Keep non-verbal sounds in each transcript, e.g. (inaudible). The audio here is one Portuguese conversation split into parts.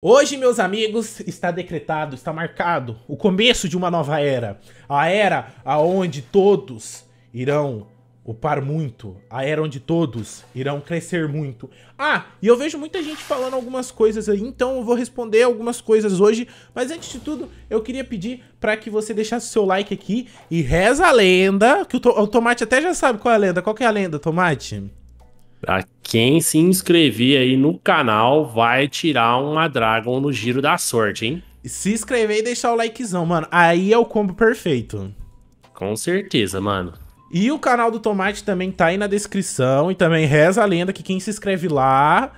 Hoje, meus amigos, está decretado, está marcado o começo de uma nova era. A era aonde todos irão upar muito, a era onde todos irão crescer muito. Ah, e eu vejo muita gente falando algumas coisas aí, então eu vou responder algumas coisas hoje, mas antes de tudo, eu queria pedir para que você deixasse o seu like aqui e reza a lenda, que o, to o Tomate até já sabe qual é a lenda. Qual que é a lenda, Tomate? Pra Quem se inscrever aí no canal vai tirar uma Dragon no giro da sorte, hein? Se inscrever e deixar o likezão, mano. Aí é o combo perfeito. Com certeza, mano. E o canal do Tomate também tá aí na descrição. E também reza a lenda que quem se inscreve lá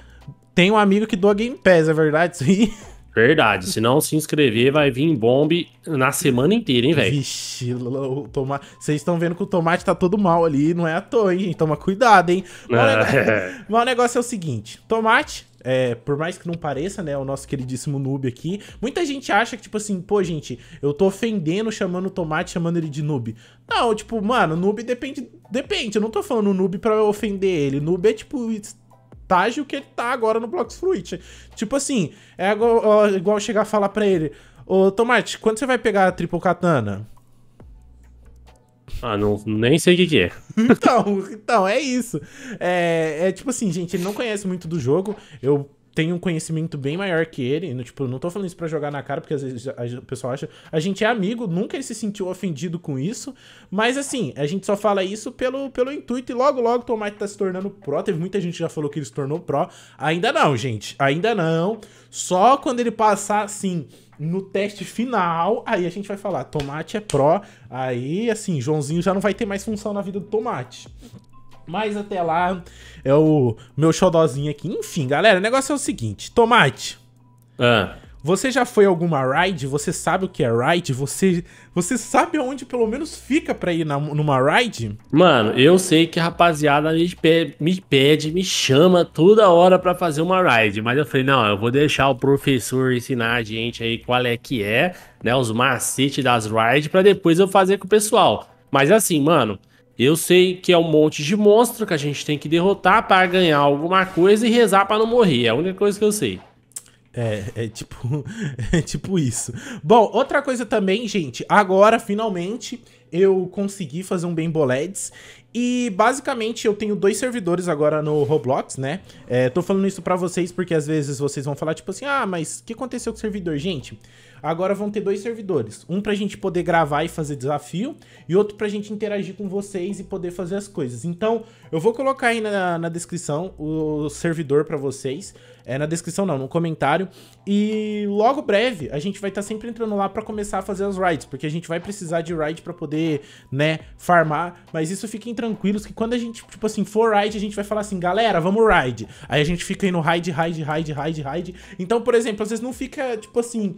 tem um amigo que doa Game Pass, é verdade? Sim. (laughs) Verdade, se não se inscrever, vai vir bombe na semana inteira, hein, velho? Vixe, o tomate. Vocês estão vendo que o tomate tá todo mal ali, não é à toa, hein? Toma cuidado, hein? É. Mas o negócio... o negócio é o seguinte: tomate, é, por mais que não pareça, né, o nosso queridíssimo noob aqui, muita gente acha que, tipo assim, pô, gente, eu tô ofendendo, chamando o Tomate, chamando ele de noob. Não, tipo, mano, noob depende, depende, eu não tô falando noob pra ofender ele, noob é, tipo, estágio que ele tá agora no Blox Fruit. Tipo assim, é igual, igual chegar a falar pra ele: Ô Tomate, quando você vai pegar a Triple Katana? Ah, não, nem sei o que, que é. (laughs) então, então, é isso. É, é tipo assim, gente, ele não conhece muito do jogo. Eu tem um conhecimento bem maior que ele. No, tipo, não tô falando isso pra jogar na cara, porque às vezes o pessoal acha. A gente é amigo, nunca se sentiu ofendido com isso. Mas assim, a gente só fala isso pelo, pelo intuito. E logo, logo, o Tomate tá se tornando pró. Teve muita gente que já falou que ele se tornou pró. Ainda não, gente. Ainda não. Só quando ele passar assim no teste final, aí a gente vai falar, tomate é pró, aí assim, Joãozinho já não vai ter mais função na vida do tomate. Mas até lá é o meu xodózinho aqui. Enfim, galera, o negócio é o seguinte: Tomate. Ah. Você já foi a alguma ride? Você sabe o que é ride? Você, você sabe aonde pelo menos fica pra ir na, numa ride? Mano, eu sei que a rapaziada me pede, me pede, me chama toda hora pra fazer uma ride. Mas eu falei, não, eu vou deixar o professor ensinar a gente aí qual é que é, né? Os macetes das rides, pra depois eu fazer com o pessoal. Mas assim, mano, eu sei que é um monte de monstro que a gente tem que derrotar para ganhar alguma coisa e rezar para não morrer. É a única coisa que eu sei. É, é tipo, (laughs) é tipo isso. Bom, outra coisa também, gente, agora finalmente eu consegui fazer um Bemboleds. e basicamente eu tenho dois servidores agora no Roblox, né? É, tô falando isso pra vocês porque às vezes vocês vão falar tipo assim, ah, mas o que aconteceu com o servidor? Gente, agora vão ter dois servidores. Um pra gente poder gravar e fazer desafio e outro pra gente interagir com vocês e poder fazer as coisas. Então, eu vou colocar aí na, na descrição o servidor pra vocês. É na descrição não, no comentário. E logo breve a gente vai estar tá sempre entrando lá para começar a fazer as rides porque a gente vai precisar de ride para poder, né, farmar, mas isso fiquem tranquilos que quando a gente, tipo assim, for ride a gente vai falar assim, galera, vamos ride Aí a gente fica indo ride ride ride ride ride Então, por exemplo, às vezes não fica, tipo assim,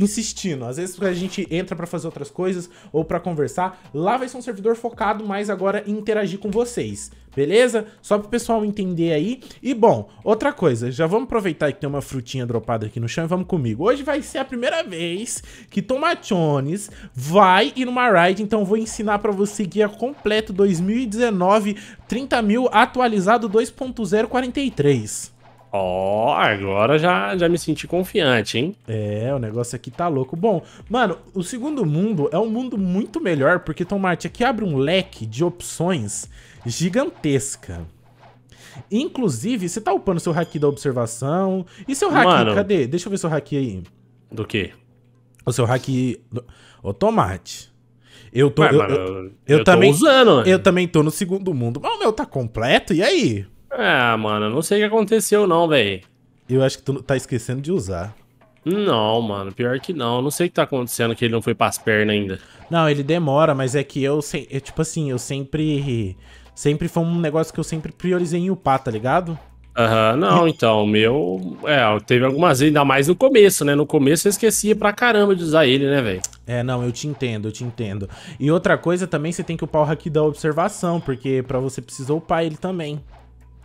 insistindo. Às vezes a gente entra para fazer outras coisas ou para conversar. Lá vai ser um servidor focado mais agora em interagir com vocês. Beleza? Só pro pessoal entender aí. E bom, outra coisa, já vamos aproveitar que tem uma frutinha dropada aqui no chão e vamos comigo. Hoje vai ser a primeira vez que Tomachones vai ir numa ride, então vou ensinar pra você guia é completo 2019 30 mil atualizado 2.043. Ó, oh, agora já, já me senti confiante, hein? É, o negócio aqui tá louco. Bom, mano, o segundo mundo é um mundo muito melhor, porque Tomate aqui abre um leque de opções gigantesca. Inclusive, você tá upando seu haki da observação. E seu haki, Mano. cadê? Deixa eu ver seu haki aí. Do quê? O seu haki. O tomate. Eu tô. Ué, eu, eu, eu, eu, também, tô usando, né? Eu também tô no segundo mundo. Mas o meu tá completo, e aí? Ah, mano, não sei o que aconteceu, não, velho. Eu acho que tu tá esquecendo de usar. Não, mano, pior que não. Não sei o que tá acontecendo, que ele não foi pras pernas ainda. Não, ele demora, mas é que eu, se... É tipo assim, eu sempre sempre foi um negócio que eu sempre priorizei em upar, tá ligado? Aham, uhum, não, então, o meu. É, teve algumas vezes, ainda mais no começo, né? No começo eu esquecia pra caramba de usar ele, né, velho? É, não, eu te entendo, eu te entendo. E outra coisa também, você tem que upar o hack da observação, porque pra você precisa upar ele também.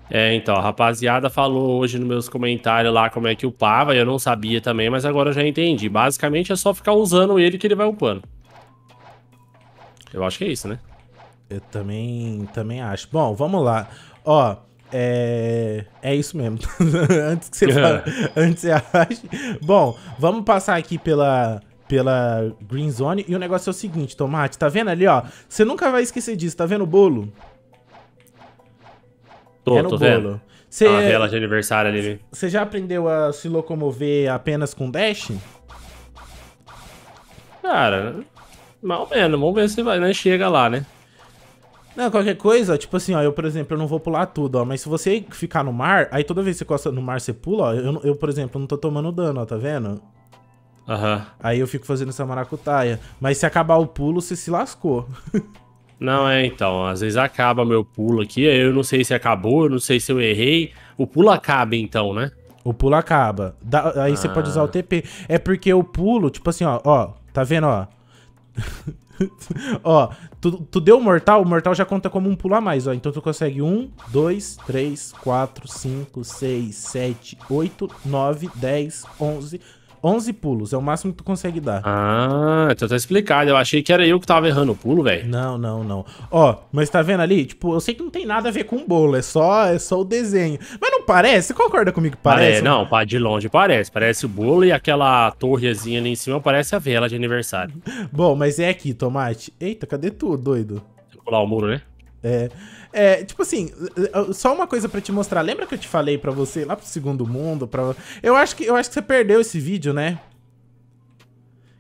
É, então, a rapaziada falou hoje nos meus comentários lá como é que upava, eu não sabia também, mas agora eu já entendi. Basicamente é só ficar usando ele que ele vai upando. Eu acho que é isso, né? Eu também, também acho. Bom, vamos lá. Ó, é, é isso mesmo. (laughs) antes que você é. fale, antes você ache. Bom, vamos passar aqui pela pela Green Zone e o negócio é o seguinte, Tomate, tá vendo ali, ó? Você nunca vai esquecer disso, tá vendo o bolo? Tô, é no tô bolo. vendo. Tá Cê, vela de aniversário ali. Você né? já aprendeu a se locomover apenas com dash? Cara, mal menos. Vamos ver se vai, né? Chega lá, né? Não, qualquer coisa, tipo assim, ó, eu, por exemplo, eu não vou pular tudo, ó, mas se você ficar no mar, aí toda vez que você costa no mar, você pula, ó, eu, eu por exemplo, não tô tomando dano, ó, tá vendo? Aham. Uhum. Aí eu fico fazendo essa maracutaia. Mas se acabar o pulo, você se lascou. (laughs) não, é, então, às vezes acaba meu pulo aqui, eu não sei se acabou, eu não sei se eu errei. O pulo acaba, então, né? O pulo acaba. Da, aí ah. você pode usar o ah. TP. É porque o pulo, tipo assim, ó, ó, tá vendo, ó? (laughs) (laughs) ó, tu, tu deu o mortal, o mortal já conta como um pulo a mais, ó. Então tu consegue 1, 2, 3, 4, 5, 6, 7, 8, 9, 10, 11, 11 pulos, é o máximo que tu consegue dar. Ah, então tá explicado. Eu achei que era eu que tava errando o pulo, velho. Não, não, não. Ó, mas tá vendo ali? Tipo, eu sei que não tem nada a ver com o bolo, é só, é só o desenho. Mas não parece? Você concorda comigo que parece? É, não, de longe parece. Parece o bolo e aquela torrezinha ali em cima parece a vela de aniversário. Bom, mas é aqui, Tomate. Eita, cadê tu, doido? Pular o muro, né? É. É, tipo assim, só uma coisa para te mostrar. Lembra que eu te falei para você lá pro segundo mundo, Pra Eu acho que eu acho que você perdeu esse vídeo, né?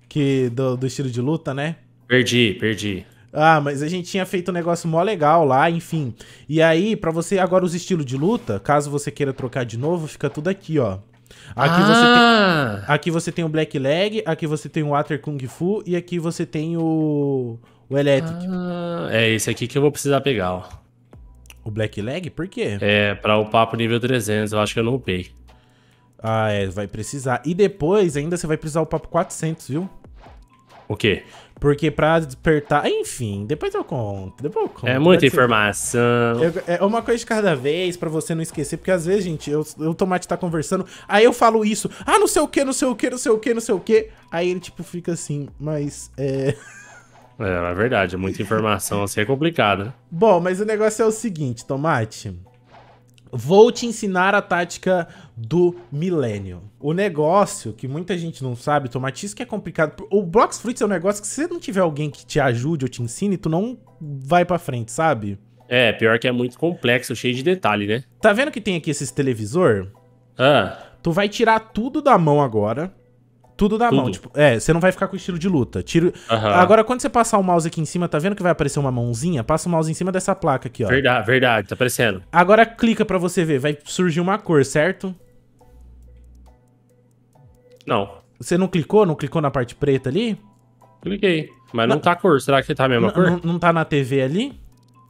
Que do, do estilo de luta, né? Perdi, perdi. Ah, mas a gente tinha feito um negócio mó legal lá, enfim. E aí, para você agora os estilos de luta, caso você queira trocar de novo, fica tudo aqui, ó. Aqui, ah. você tem, ah! aqui você tem o Black Leg, aqui você tem o Water Kung Fu e aqui você tem o, o Electric. Ah, é esse aqui que eu vou precisar pegar, ó. O Black Leg? Por quê? É, pra upar pro nível 300, eu acho que eu não upei. Ah, é, vai precisar. E depois ainda você vai precisar upar pro 400, viu? O quê? Porque pra despertar. Enfim, depois eu conto. Depois eu conto. É muita informação. Eu, é uma coisa de cada vez pra você não esquecer. Porque às vezes, gente, eu, o Tomate tá conversando. Aí eu falo isso. Ah, não sei o que, não sei o que, não sei o que, não sei o que. Aí ele, tipo, fica assim, mas. É. (laughs) É, é verdade, é muita informação assim é complicado. Bom, mas o negócio é o seguinte, Tomate. Vou te ensinar a tática do milênio. O negócio que muita gente não sabe, Tomate, isso que é complicado. O Blocks Fruits é um negócio que se você não tiver alguém que te ajude ou te ensine, tu não vai pra frente, sabe? É, pior que é muito complexo, cheio de detalhe, né? Tá vendo que tem aqui esses televisor? Ah. Tu vai tirar tudo da mão agora tudo na Tudo. mão. Tipo, é, você não vai ficar com estilo de luta. Tiro... Agora, quando você passar o mouse aqui em cima, tá vendo que vai aparecer uma mãozinha? Passa o mouse em cima dessa placa aqui, ó. Verdade, verdade, tá aparecendo. Agora clica pra você ver. Vai surgir uma cor, certo? Não. Você não clicou? Não clicou na parte preta ali? Cliquei. Mas na... não tá a cor. Será que tá a mesma cor? Não, tá na TV ali?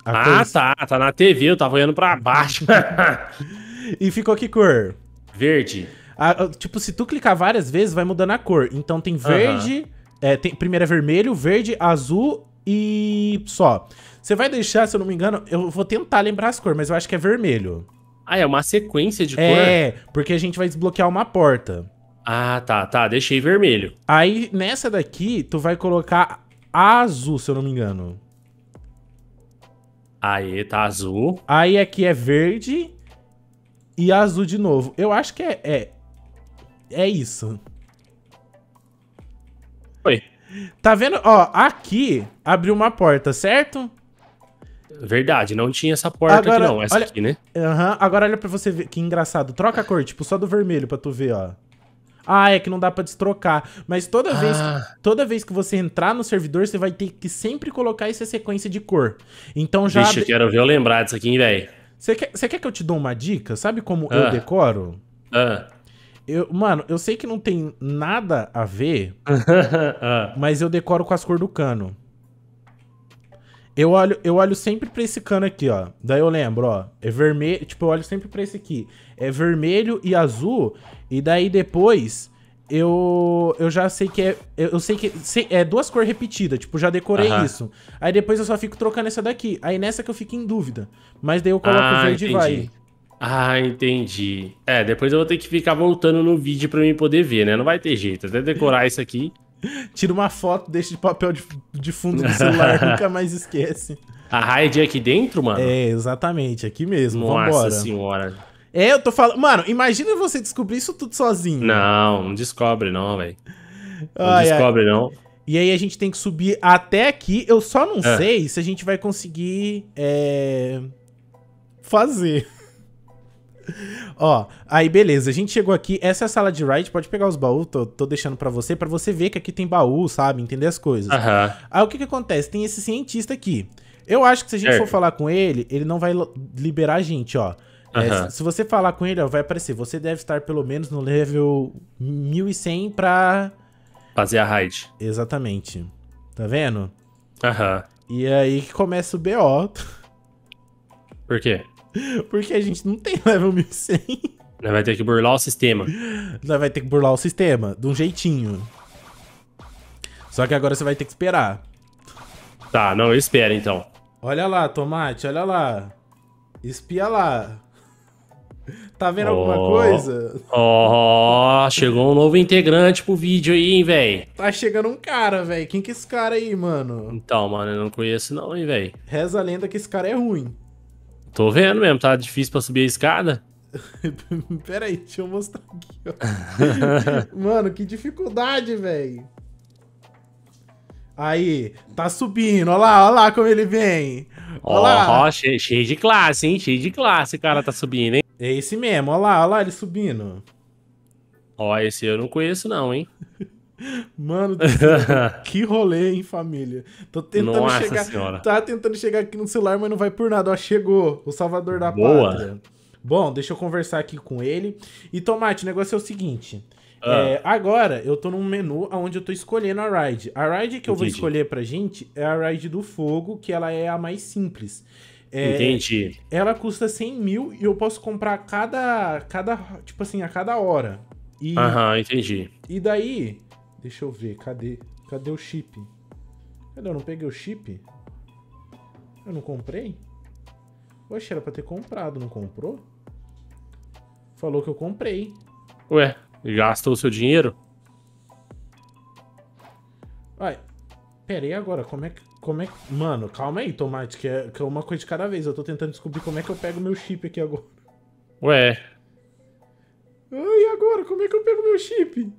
A ah, cor... tá. Tá na TV. Eu tava olhando pra baixo. (laughs) (laughs) e ficou que cor? Verde. A, tipo, se tu clicar várias vezes, vai mudando a cor. Então tem verde, uhum. é, tem, primeiro é vermelho, verde, azul e só. Você vai deixar, se eu não me engano, eu vou tentar lembrar as cores, mas eu acho que é vermelho. Ah, é uma sequência de é, cor? É, porque a gente vai desbloquear uma porta. Ah, tá, tá. Deixei vermelho. Aí, nessa daqui, tu vai colocar azul, se eu não me engano. Aí, tá azul. Aí aqui é verde e azul de novo. Eu acho que é, é é isso. Oi. Tá vendo? Ó, aqui abriu uma porta, certo? Verdade, não tinha essa porta agora, aqui não, essa olha, aqui, né? Aham, uhum, agora olha pra você ver, que engraçado. Troca a cor, tipo, só do vermelho pra tu ver, ó. Ah, é que não dá pra destrocar. Mas toda, ah. vez, toda vez que você entrar no servidor, você vai ter que sempre colocar essa sequência de cor. Então já... Vixe, eu quero ver eu lembrar disso aqui, velho. Você quer, quer que eu te dou uma dica? Sabe como ah. eu decoro? Ah. Eu, mano, eu sei que não tem nada a ver, (laughs) ah. mas eu decoro com as cores do cano. Eu olho, eu olho sempre pra esse cano aqui, ó. Daí eu lembro, ó. É vermelho. Tipo, eu olho sempre pra esse aqui. É vermelho e azul. E daí depois eu, eu já sei que é. Eu sei que sei, é duas cores repetidas, tipo, já decorei uh -huh. isso. Aí depois eu só fico trocando essa daqui. Aí nessa que eu fico em dúvida. Mas daí eu coloco ah, verde entendi. e vai. Ah, entendi. É, depois eu vou ter que ficar voltando no vídeo pra mim poder ver, né? Não vai ter jeito. Até decorar isso aqui. (laughs) Tira uma foto, deixa de papel de, de fundo do celular, (laughs) nunca mais esquece. A raid é aqui dentro, mano? É, exatamente, aqui mesmo. Nossa Vambora. senhora. É, eu tô falando. Mano, imagina você descobrir isso tudo sozinho. Não, não descobre, não, velho. Não ai, descobre, ai. não. E aí a gente tem que subir até aqui. Eu só não é. sei se a gente vai conseguir. É... Fazer. Ó, aí beleza, a gente chegou aqui, essa é a sala de ride, pode pegar os baús, tô, tô deixando para você, para você ver que aqui tem baú, sabe, entender as coisas. Uhum. Aí o que que acontece? Tem esse cientista aqui. Eu acho que se a gente é. for falar com ele, ele não vai liberar a gente, ó. Uhum. É, se você falar com ele, ó, vai aparecer, você deve estar pelo menos no level 1100 pra... Fazer a raid. Exatamente. Tá vendo? Aham. Uhum. E aí que começa o BO. Por quê? Porque a gente não tem level 1100. Nós vai ter que burlar o sistema. Nós vai ter que burlar o sistema, de um jeitinho. Só que agora você vai ter que esperar. Tá, não, eu espero então. Olha lá, Tomate, olha lá. Espia lá. Tá vendo oh, alguma coisa? Ó, oh, chegou um novo integrante pro vídeo aí, hein, velho. Tá chegando um cara, velho. Quem que é esse cara aí, mano? Então, mano, eu não conheço não, hein, velho. Reza a lenda que esse cara é ruim. Tô vendo mesmo, tá difícil pra subir a escada. (laughs) Pera aí, deixa eu mostrar aqui, ó. (laughs) Mano, que dificuldade, velho. Aí, tá subindo, ó lá, ó lá como ele vem. Ó, cheio, de classe, hein? Cheio de classe o cara tá subindo, hein? É esse mesmo, ó lá, ó lá ele subindo. Ó, esse eu não conheço não, hein? (laughs) Mano, (laughs) que rolê em família. Tô tentando Nossa chegar. Senhora. Tá tentando chegar aqui no celular, mas não vai por nada. Ó, chegou o Salvador da Boa. Pátria. Bom, deixa eu conversar aqui com ele. E Tomate, o negócio é o seguinte. Ah. É, agora eu tô num menu onde eu tô escolhendo a ride. A ride que eu Entendi. vou escolher pra gente é a ride do fogo, que ela é a mais simples. É, Entendi. Ela custa 100 mil e eu posso comprar cada, cada. Tipo assim, a cada hora. Aham, entendi. E daí, Deixa eu ver, cadê? Cadê o chip? Cadê? Eu não peguei o chip? Eu não comprei? Oxe, era pra ter comprado, não comprou? Falou que eu comprei. Ué, gastou o seu dinheiro? Vai, pera aí agora, como é que... Como é que... Mano, calma aí, Tomate, que é, que é uma coisa de cada vez. Eu tô tentando descobrir como é que eu pego meu chip aqui agora. Ué. Ai, agora? Como é que eu pego meu chip?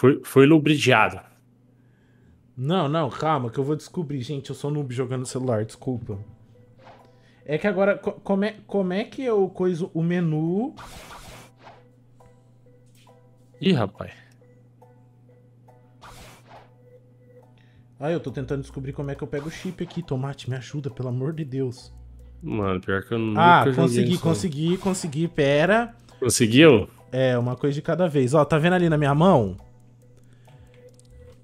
Foi, foi lubridiado. Não, não, calma, que eu vou descobrir. Gente, eu sou noob jogando celular, desculpa. É que agora, como é, como é que eu coiso o menu... Ih, rapaz. Ah, eu tô tentando descobrir como é que eu pego o chip aqui. Tomate, me ajuda, pelo amor de Deus. Mano, pior que eu não. Ah, consegui, né? consegui, consegui. Pera. Conseguiu? É, uma coisa de cada vez. Ó, tá vendo ali na minha mão?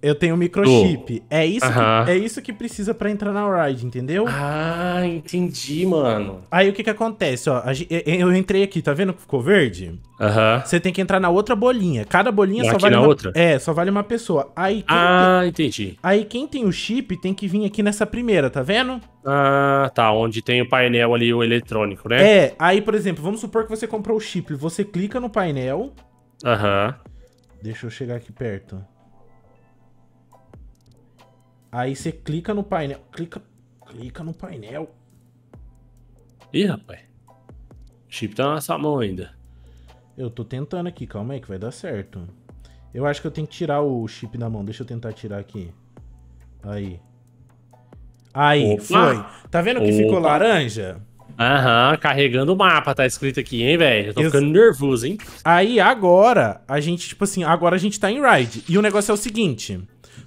Eu tenho microchip. Do... É, isso uh -huh. que, é isso que precisa para entrar na ride, entendeu? Ah, entendi, mano. Aí o que que acontece, ó. Eu entrei aqui, tá vendo que ficou verde? Aham. Uh -huh. Você tem que entrar na outra bolinha. Cada bolinha e só vale na uma... outra? É, só vale uma pessoa. Aí Ah, tem... entendi. Aí quem tem o chip tem que vir aqui nessa primeira, tá vendo? Ah, tá. Onde tem o painel ali, o eletrônico, né? É. Aí, por exemplo, vamos supor que você comprou o chip. Você clica no painel. Aham. Uh -huh. Deixa eu chegar aqui perto. Aí você clica no painel. Clica, clica no painel. Ih, rapaz. O chip tá na sua mão ainda. Eu tô tentando aqui, calma aí que vai dar certo. Eu acho que eu tenho que tirar o chip da mão. Deixa eu tentar tirar aqui. Aí. Aí, Opa. foi. Tá vendo que Opa. ficou laranja? Aham, carregando o mapa, tá escrito aqui, hein, velho? Tô Ex ficando nervoso, hein? Aí, agora, a gente, tipo assim, agora a gente tá em ride. E o negócio é o seguinte.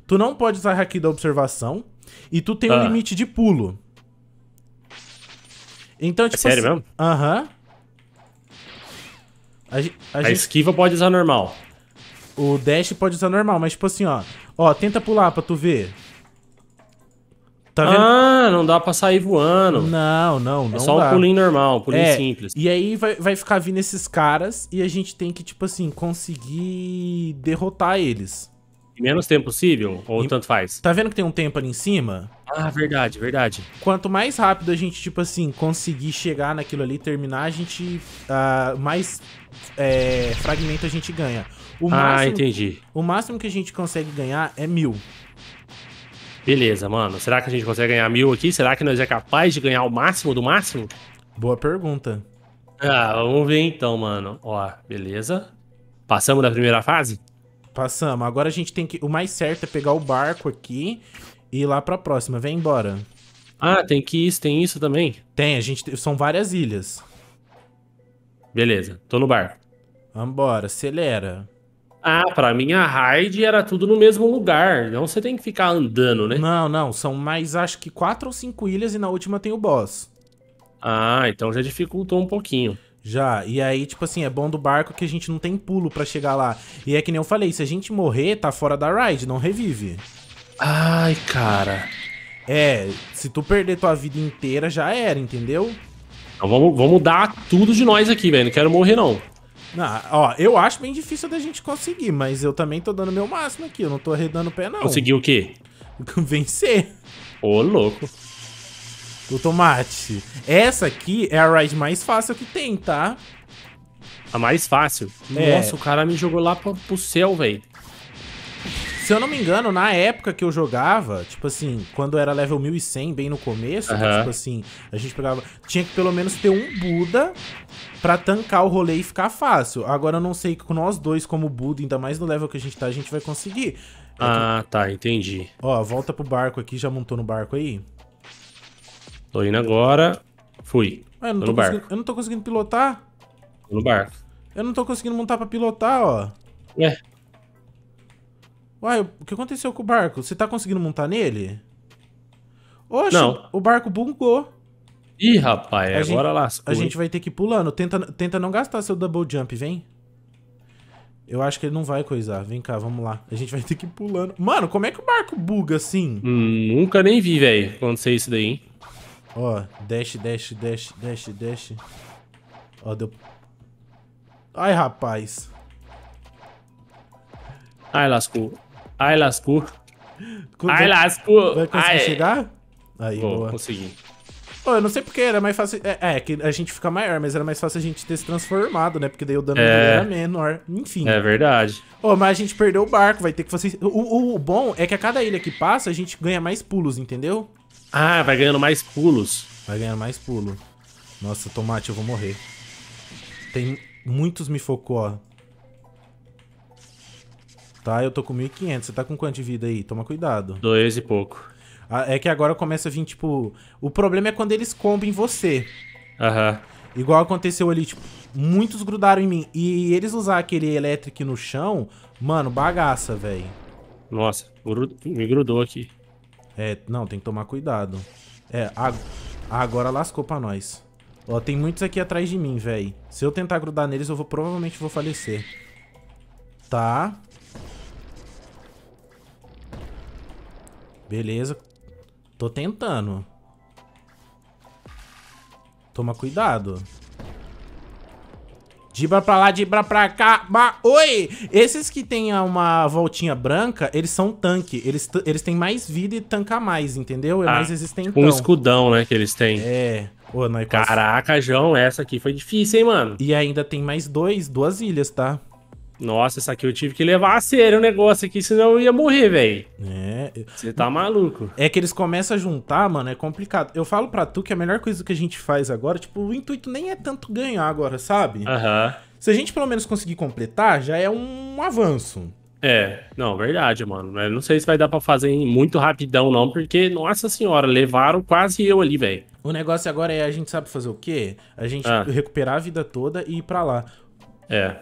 Tu não pode usar haki da observação e tu tem ah. um limite de pulo. Então, é tipo. É sério assim, mesmo? Aham. Uh -huh. A, a, a gente... esquiva pode usar normal. O dash pode usar normal, mas tipo assim, ó. Ó, tenta pular pra tu ver. Tá vendo? Ah, não dá pra sair voando. Não, não, é não. É só dá. um pulinho normal, um pulinho é, simples. E aí vai, vai ficar vindo esses caras e a gente tem que, tipo assim, conseguir derrotar eles menos tempo possível? Ou e... tanto faz? Tá vendo que tem um tempo ali em cima? Ah, verdade, verdade. Quanto mais rápido a gente, tipo assim, conseguir chegar naquilo ali, terminar, a gente. Uh, mais é, fragmento a gente ganha. O ah, entendi. O máximo que a gente consegue ganhar é mil. Beleza, mano. Será que a gente consegue ganhar mil aqui? Será que nós é capaz de ganhar o máximo do máximo? Boa pergunta. Ah, vamos ver então, mano. Ó, beleza. Passamos da primeira fase? Passamos. Agora a gente tem que... O mais certo é pegar o barco aqui e ir lá pra próxima. Vem embora. Ah, tem que isso, tem isso também? Tem, a gente... São várias ilhas. Beleza, tô no barco. Vambora, acelera. Ah, pra mim a raid era tudo no mesmo lugar. Então você tem que ficar andando, né? Não, não. São mais, acho que quatro ou cinco ilhas e na última tem o boss. Ah, então já dificultou um pouquinho. Já. E aí, tipo assim, é bom do barco que a gente não tem pulo para chegar lá. E é que nem eu falei, se a gente morrer, tá fora da ride, não revive. Ai, cara. É, se tu perder tua vida inteira, já era, entendeu? Então vamos, vamos dar tudo de nós aqui, velho. Não quero morrer, não. Não, ó, eu acho bem difícil da gente conseguir, mas eu também tô dando meu máximo aqui. Eu não tô arredando o pé, não. Conseguir o quê? (laughs) Vencer. Ô, louco o tomate. Essa aqui é a ride mais fácil que tem, tá? A mais fácil? É. Nossa, o cara me jogou lá pro, pro céu, velho. Se eu não me engano, na época que eu jogava, tipo assim, quando era level 1100, bem no começo, uhum. tipo assim, a gente pegava... Tinha que pelo menos ter um Buda pra tancar o rolê e ficar fácil. Agora eu não sei que com nós dois, como Buda, ainda mais no level que a gente tá, a gente vai conseguir. É ah, tá, entendi. Ó, volta pro barco aqui, já montou no barco aí? Tô indo agora. Fui. eu, não tô tô no barco. eu não tô conseguindo pilotar. Tô no barco. Eu não tô conseguindo montar pra pilotar, ó. É. Uai, o que aconteceu com o barco? Você tá conseguindo montar nele? Oxe, não. o barco bugou. Ih, rapaz, a agora lá. A gente vai ter que ir pulando. Tenta, tenta não gastar seu double jump, vem. Eu acho que ele não vai coisar. Vem cá, vamos lá. A gente vai ter que ir pulando. Mano, como é que o barco buga assim? Hum, nunca nem vi, velho, acontecer isso daí, hein? Ó, dash, dash, dash, dash, dash. Ó, deu... Ai, rapaz. Ai, lascou. Ai, lascou. Quando Ai, vai... lascou. Vai conseguir Ai. chegar? Aí, Vou, boa. consegui. Oh, eu não sei porque era mais fácil... É, é, que a gente fica maior, mas era mais fácil a gente ter se transformado, né? Porque daí o dano é... era menor. Enfim. É verdade. Oh, mas a gente perdeu o barco, vai ter que fazer... O, o, o bom é que a cada ilha que passa, a gente ganha mais pulos, entendeu? Ah, vai ganhando mais pulos. Vai ganhando mais pulo. Nossa, tomate, eu vou morrer. Tem muitos me ó. Tá, eu tô com 1.500. Você tá com quanto de vida aí? Toma cuidado. Dois e pouco. Ah, é que agora começa a vir, tipo... O problema é quando eles combem você. Aham. Uhum. Igual aconteceu ali, tipo... Muitos grudaram em mim. E eles usar aquele elétrico no chão... Mano, bagaça, velho. Nossa, me grudou aqui. É, não, tem que tomar cuidado. É, agora lascou pra nós. Ó, tem muitos aqui atrás de mim, velho. Se eu tentar grudar neles, eu vou, provavelmente vou falecer. Tá. Beleza. Tô tentando. Toma cuidado. Dibra pra lá, dibra pra cá. Ba... Oi! Esses que tem uma voltinha branca, eles são tanque. Eles, eles têm mais vida e tanca mais, entendeu? É ah, mais resistente. Tipo um escudão, né, que eles têm. É. Caraca, João, essa aqui foi difícil, hein, mano? E ainda tem mais dois, duas ilhas, tá? Nossa, essa aqui eu tive que levar a sério o um negócio aqui, senão eu ia morrer, velho. É. Você tá maluco. É que eles começam a juntar, mano, é complicado. Eu falo pra tu que a melhor coisa que a gente faz agora, tipo, o intuito nem é tanto ganhar agora, sabe? Aham. Se a gente pelo menos conseguir completar, já é um avanço. É, não, verdade, mano. Eu não sei se vai dar para fazer muito rapidão, não, porque, nossa senhora, levaram quase eu ali, velho. O negócio agora é a gente sabe fazer o quê? A gente ah. recuperar a vida toda e ir pra lá. É.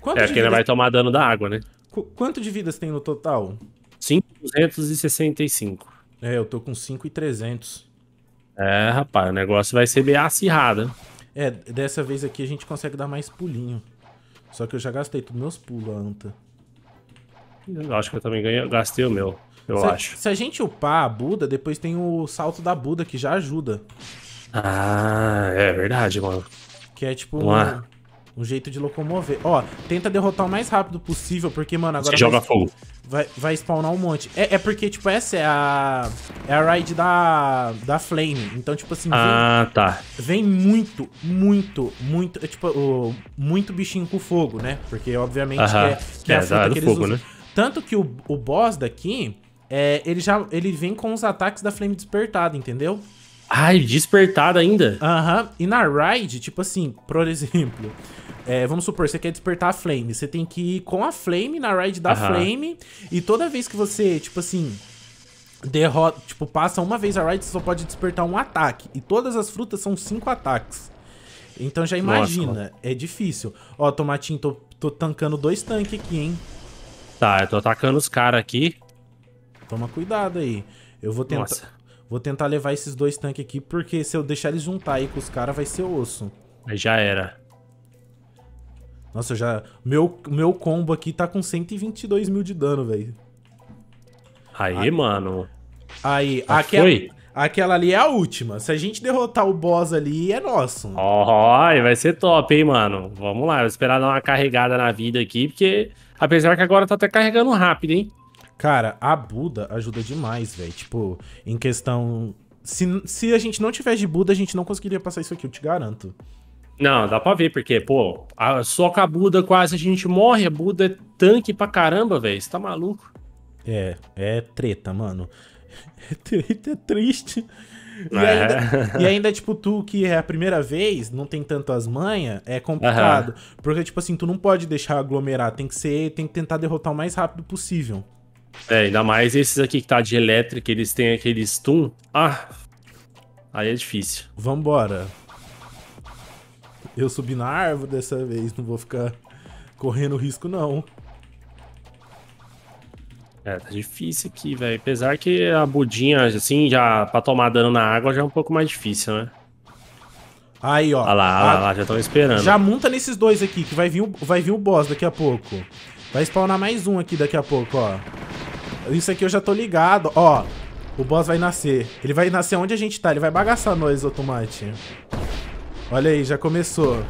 Quanto é, que ainda vai tomar dano da água, né? Qu quanto de vidas tem no total? 5.265. É, eu tô com 5,300. É, rapaz, o negócio vai ser bem acirrado. É, dessa vez aqui a gente consegue dar mais pulinho. Só que eu já gastei todos meus pulos, a Anta. Eu acho que eu também ganhei, gastei o meu, eu se acho. A, se a gente upar a Buda, depois tem o salto da Buda, que já ajuda. Ah, é verdade, mano. Que é tipo... Uma... Um um jeito de locomover. Ó, tenta derrotar o mais rápido possível, porque, mano, agora... Você vai, joga fogo. Vai, vai spawnar um monte. É, é, porque, tipo, essa é a... É a raid da, da Flame. Então, tipo assim... Ah, vem, tá. Vem muito, muito, muito... É, tipo, o, muito bichinho com fogo, né? Porque, obviamente, que é, que é, a é, fruta que eles fogo, usam. Né? Tanto que o, o boss daqui... É, ele já ele vem com os ataques da Flame despertada, entendeu? Ai, despertada ainda? Aham. Uhum. E na Ride, tipo assim, por (laughs) exemplo, é, vamos supor, você quer despertar a Flame. Você tem que ir com a Flame, na ride da Flame. E toda vez que você, tipo assim, derrota. Tipo, passa uma vez a ride, você só pode despertar um ataque. E todas as frutas são cinco ataques. Então já imagina, é difícil. Ó, Tomatinho, tô, tô tancando dois tanques aqui, hein? Tá, eu tô atacando os caras aqui. Toma cuidado aí. Eu vou tentar. Nossa. Vou tentar levar esses dois tanques aqui, porque se eu deixar eles juntar aí com os caras, vai ser osso. Aí já era. Nossa, já. Meu, meu combo aqui tá com 122 mil de dano, velho. Aí, mano. Aí, aquela, foi? aquela ali é a última. Se a gente derrotar o boss ali, é nosso. Ó, oh, vai ser top, hein, mano. Vamos lá, vou esperar dar uma carregada na vida aqui, porque apesar que agora tá até carregando rápido, hein. Cara, a Buda ajuda demais, velho. Tipo, em questão. Se, se a gente não tivesse de Buda, a gente não conseguiria passar isso aqui, eu te garanto. Não, dá pra ver, porque, pô, a, só com a Buda quase a gente morre. A Buda é tanque pra caramba, velho. Você tá maluco? É, é treta, mano. (laughs) É treta, é triste. E, é. ainda, e ainda, tipo, tu que é a primeira vez, não tem tanto as manhas, é complicado. Uhum. Porque, tipo assim, tu não pode deixar aglomerar, tem que ser, tem que tentar derrotar o mais rápido possível. É, ainda mais esses aqui que tá de elétrica, eles têm aquele stun. Ah, aí é difícil. Vambora. Eu subi na árvore dessa vez, não vou ficar correndo risco, não. É, tá difícil aqui, velho. Apesar que a budinha, assim, já pra tomar dano na água já é um pouco mais difícil, né? Aí, ó. Olha lá, olha lá, ah, já estão esperando. Já monta nesses dois aqui, que vai vir, o, vai vir o boss daqui a pouco. Vai spawnar mais um aqui daqui a pouco, ó. Isso aqui eu já tô ligado, ó. O boss vai nascer. Ele vai nascer onde a gente tá, ele vai bagaçar nós, ô tomate. Olha aí, já começou.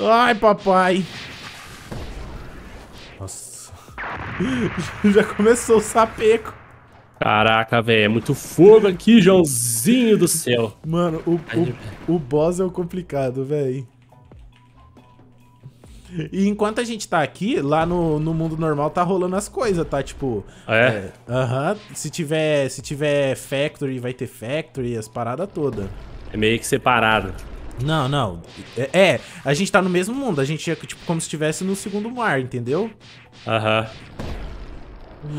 Ai, papai. Nossa. (laughs) já começou o sapeco. Caraca, velho, é muito fogo aqui, Joãozinho do céu. Mano, o, o, o boss é o complicado, velho. E enquanto a gente tá aqui, lá no, no mundo normal tá rolando as coisas, tá? Tipo. Ah, é? é? Aham. É, uh -huh, se, tiver, se tiver Factory, vai ter Factory, as paradas todas. É meio que separado. Não, não. É, é, a gente tá no mesmo mundo. A gente é tipo como se estivesse no segundo mar, entendeu? Aham. Uhum.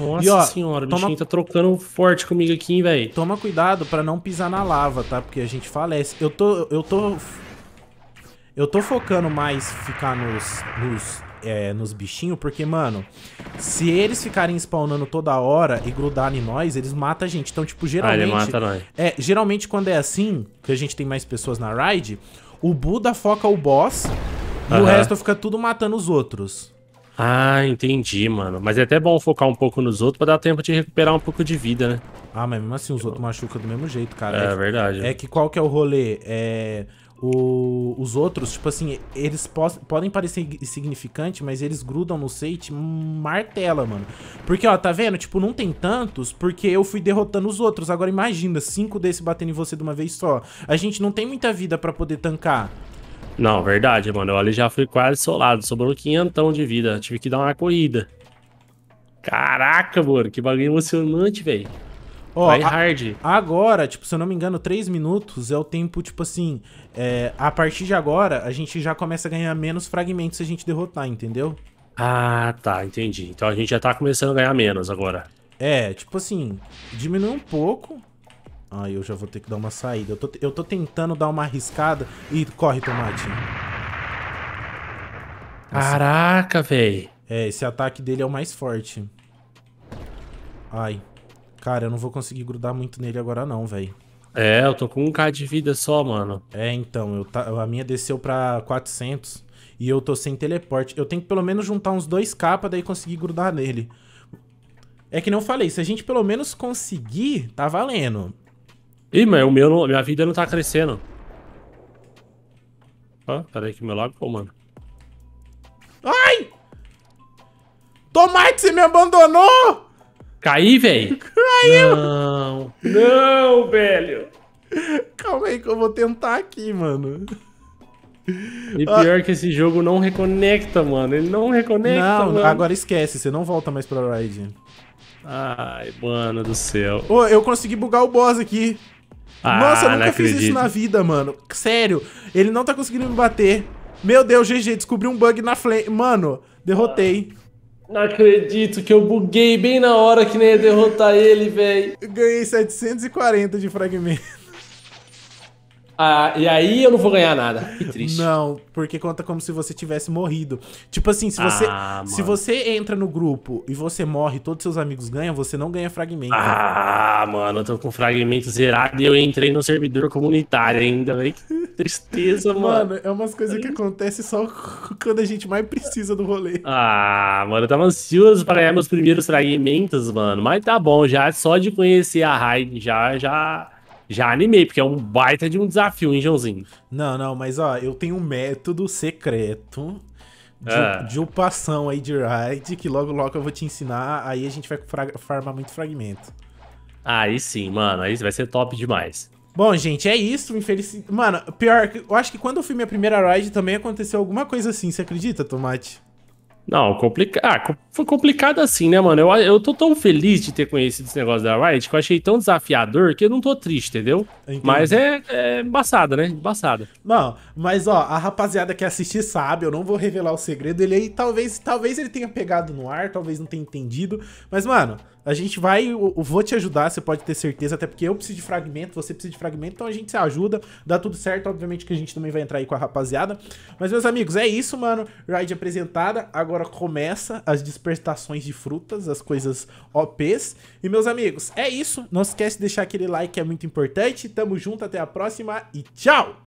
Nossa e, ó, senhora, o bichinho tá trocando forte comigo aqui, velho. Toma cuidado pra não pisar na lava, tá? Porque a gente falece. Eu tô, eu tô eu tô focando mais ficar nos, nos, é, nos bichinhos, porque, mano, se eles ficarem spawnando toda hora e grudarem em nós, eles matam a gente. Então, tipo, geralmente... Ah, ele mata nós. É, geralmente quando é assim, que a gente tem mais pessoas na raid, o Buda foca o boss e o resto fica tudo matando os outros. Ah, entendi, mano. Mas é até bom focar um pouco nos outros pra dar tempo de recuperar um pouco de vida, né? Ah, mas mesmo assim os outros machucam do mesmo jeito, cara. É, é que, verdade. É que qual que é o rolê? É... O, os outros, tipo assim, eles po podem parecer insignificantes, mas eles grudam no Sate martela, mano. Porque, ó, tá vendo? Tipo, não tem tantos porque eu fui derrotando os outros. Agora imagina, cinco desse batendo em você de uma vez só. A gente não tem muita vida pra poder tancar. Não, verdade, mano. Eu ali já fui quase solado. Sobrou quinhentão de vida. Tive que dar uma corrida. Caraca, mano. Que bagulho emocionante, velho. Ó, Vai hard. agora, tipo, se eu não me engano, 3 minutos é o tempo, tipo assim. É, a partir de agora, a gente já começa a ganhar menos fragmentos se a gente derrotar, entendeu? Ah, tá, entendi. Então a gente já tá começando a ganhar menos agora. É, tipo assim, diminui um pouco. Aí ah, eu já vou ter que dar uma saída. Eu tô, eu tô tentando dar uma arriscada. e corre, Tomate. Caraca, velho. É, esse ataque dele é o mais forte. Ai. Cara, eu não vou conseguir grudar muito nele agora não, velho. É, eu tô com um k de vida só, mano. É, então, eu tá, a minha desceu pra 400 e eu tô sem teleporte. Eu tenho que pelo menos juntar uns 2k pra daí conseguir grudar nele. É que não falei, se a gente pelo menos conseguir, tá valendo. Ih, mas o meu não, minha vida não tá crescendo. Ó, ah, peraí que meu lago pô, mano. Ai! Tomate, você me abandonou! Caí, velho? Caiu! Não, não, velho! Calma aí que eu vou tentar aqui, mano. E pior ah. que esse jogo não reconecta, mano. Ele não reconecta, não, mano. Agora esquece, você não volta mais pra Ride. Ai, mano do céu. Ô, eu consegui bugar o boss aqui. Ah, Nossa, eu nunca fiz acredito. isso na vida, mano. Sério, ele não tá conseguindo me bater. Meu Deus, GG, descobri um bug na flame. Mano, derrotei. Ah. Não acredito que eu buguei bem na hora que nem ia derrotar ele, velho. Ganhei 740 de fragmento. Ah, e aí eu não vou ganhar nada. Que triste. Não, porque conta como se você tivesse morrido. Tipo assim, se você, ah, se você entra no grupo e você morre todos seus amigos ganham, você não ganha fragmento. Ah, mano, eu tô com fragmento zerado e eu entrei no servidor comunitário ainda, Que tristeza, mano. Mano, é umas coisas que acontecem só (laughs) quando a gente mais precisa do rolê. Ah, mano, eu tava ansioso pra ganhar meus primeiros fragmentos, mano. Mas tá bom, já só de conhecer a raid, já, já já animei, porque é um baita de um desafio, hein, Joãozinho? Não, não, mas ó, eu tenho um método secreto de, ah. de upação aí de raid, que logo logo eu vou te ensinar, aí a gente vai farmar muito fragmento. Aí sim, mano, aí vai ser top demais. Bom, gente, é isso, Infelizmente, Mano, pior, eu acho que quando eu fui minha primeira raid também aconteceu alguma coisa assim, você acredita, Tomate? Não, complicado. Ah, foi complicado assim, né, mano? Eu, eu tô tão feliz de ter conhecido esse negócio da Riot que eu achei tão desafiador que eu não tô triste, entendeu? Entendi. Mas é, é embaçada, né? Embaçada. Não, mas ó, a rapaziada que assistir sabe, eu não vou revelar o segredo. Ele aí, talvez, talvez ele tenha pegado no ar, talvez não tenha entendido. Mas, mano, a gente vai, eu vou te ajudar, você pode ter certeza, até porque eu preciso de fragmento, você precisa de fragmento, então a gente se ajuda, dá tudo certo, obviamente que a gente também vai entrar aí com a rapaziada. Mas, meus amigos, é isso, mano. Ride apresentada, agora começa as dispersações de frutas, as coisas OPs. E, meus amigos, é isso. Não esquece de deixar aquele like, é muito importante. Tamo junto, até a próxima e tchau!